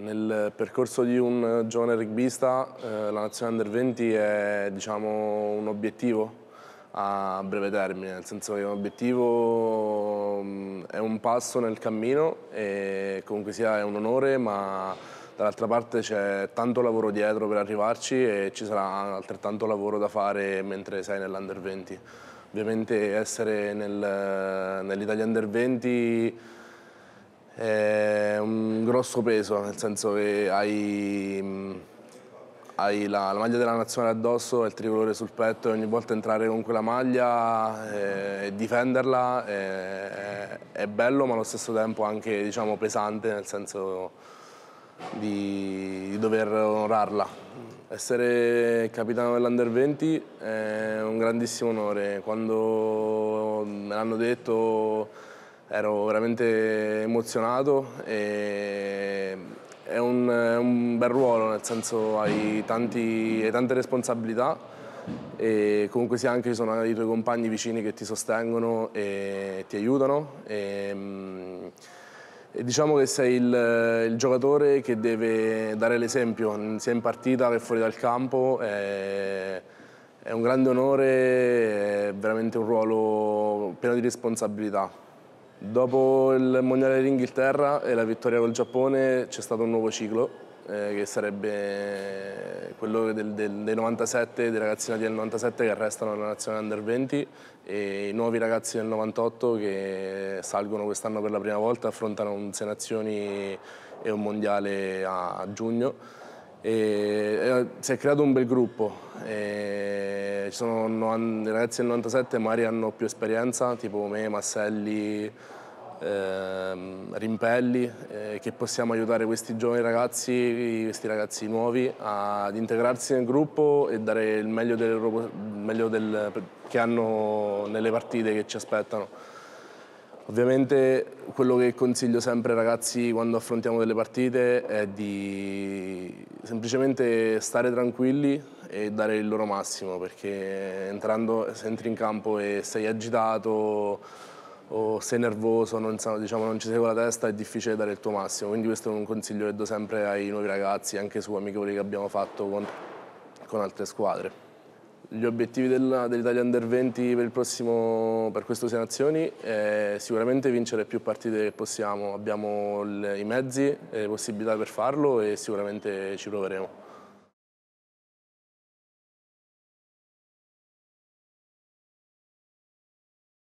Nel percorso di un giovane rugbista eh, la nazione under 20 è diciamo, un obiettivo a breve termine, nel senso che un obiettivo mm, è un passo nel cammino e comunque sia è un onore, ma dall'altra parte c'è tanto lavoro dietro per arrivarci e ci sarà altrettanto lavoro da fare mentre sei nell'under 20. Ovviamente essere nel, nell'Italia under 20 è un grosso peso, nel senso che hai, mm, hai la, la, maglia della nazionale addosso e il tricolore sul petto e ogni volta entrare con quella maglia e, eh, e difenderla eh, è, è, bello ma allo stesso tempo anche diciamo, pesante, nel senso di, di dover onorarla. Essere capitano dell'Under 20 è un grandissimo onore. Quando me l'hanno detto ero veramente emozionato e è un, è un bel ruolo, nel senso hai, tanti, hai tante responsabilità e comunque sia anche ci sono i tuoi compagni vicini che ti sostengono e ti aiutano. E, e diciamo che sei il, il, giocatore che deve dare l'esempio, sia in partita che fuori dal campo. È, è un grande onore, è veramente un ruolo pieno di responsabilità. Dopo il Mondiale d'Inghilterra e la vittoria col Giappone c'è stato un nuovo ciclo eh, che sarebbe quello del, del, dei 97, dei ragazzi nati del 97 che restano nella nazione under 20 e i nuovi ragazzi del 98 che salgono quest'anno per la prima volta, affrontano un Sei Nazioni e un Mondiale a, a giugno. E, e, eh, si è creato un bel gruppo. E, eh, ci sono i ragazzi del 97 magari hanno più esperienza, tipo me, Masselli, ehm, Rimpelli, eh, che possiamo aiutare questi giovani ragazzi, questi ragazzi nuovi, ad integrarsi nel gruppo e dare il meglio, del, il meglio del, che hanno nelle partite che ci aspettano. Ovviamente quello che consiglio sempre ai ragazzi quando affrontiamo delle partite è di semplicemente stare tranquilli, e dare il loro massimo perché entrando, se entri in campo e sei agitato o sei nervoso, non, diciamo, non ci sei con la testa, è difficile dare il tuo massimo. Quindi questo è un consiglio che do sempre ai nuovi ragazzi, anche su amichevoli che abbiamo fatto con, con altre squadre. Gli obiettivi del, dell'Italia Under 20 per, il prossimo, per queste nazioni è sicuramente vincere più partite che possiamo. Abbiamo le, i mezzi e le possibilità per farlo e sicuramente ci proveremo.